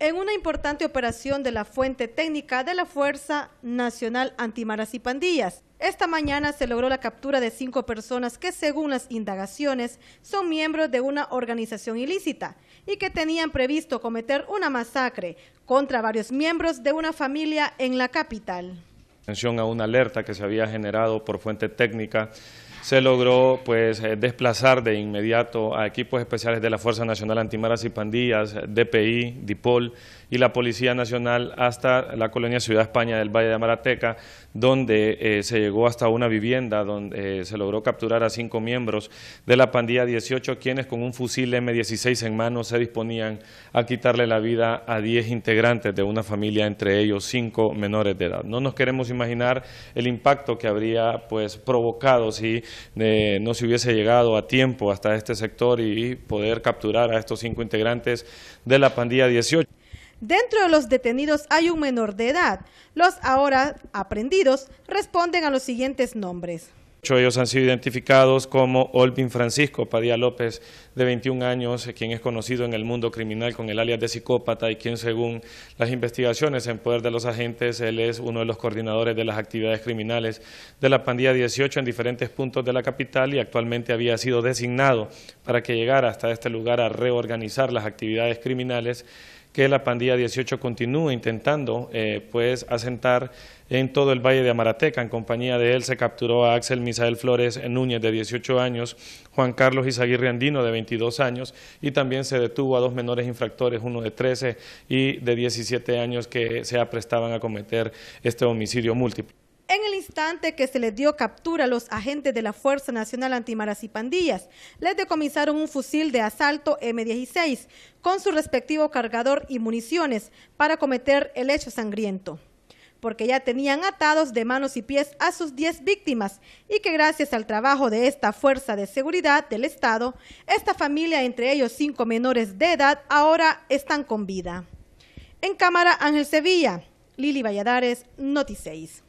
En una importante operación de la fuente técnica de la Fuerza Nacional Antimaras y Pandillas, esta mañana se logró la captura de cinco personas que, según las indagaciones, son miembros de una organización ilícita y que tenían previsto cometer una masacre contra varios miembros de una familia en la capital. Atención a una alerta que se había generado por fuente técnica se logró pues eh, desplazar de inmediato a equipos especiales de la Fuerza Nacional Antimaras y Pandillas, DPI, DIPOL y la Policía Nacional hasta la colonia Ciudad España del Valle de Marateca donde eh, se llegó hasta una vivienda donde eh, se logró capturar a cinco miembros de la pandilla 18, quienes con un fusil M16 en mano se disponían a quitarle la vida a diez integrantes de una familia, entre ellos cinco menores de edad. No nos queremos imaginar el impacto que habría pues provocado si no se hubiese llegado a tiempo hasta este sector y poder capturar a estos cinco integrantes de la pandilla 18. Dentro de los detenidos hay un menor de edad. Los ahora aprendidos responden a los siguientes nombres. Ellos han sido identificados como Olvin Francisco Padilla López, de 21 años, eh, quien es conocido en el mundo criminal con el alias de psicópata y quien según las investigaciones en poder de los agentes, él es uno de los coordinadores de las actividades criminales de la pandilla 18 en diferentes puntos de la capital y actualmente había sido designado para que llegara hasta este lugar a reorganizar las actividades criminales que la pandilla 18 continúa intentando eh, pues asentar en todo el Valle de Amarateca. En compañía de él se capturó a Axel Misael Flores Núñez, de 18 años, Juan Carlos Izaguirre Andino, de 22 años, y también se detuvo a dos menores infractores, uno de 13 y de 17 años, que se aprestaban a cometer este homicidio múltiple. En el instante que se les dio captura, a los agentes de la Fuerza Nacional Antimaras y Pandillas les decomisaron un fusil de asalto M16 con su respectivo cargador y municiones para cometer el hecho sangriento porque ya tenían atados de manos y pies a sus 10 víctimas y que gracias al trabajo de esta fuerza de seguridad del Estado, esta familia, entre ellos cinco menores de edad, ahora están con vida. En cámara, Ángel Sevilla, Lili Valladares, Noticéis. 6.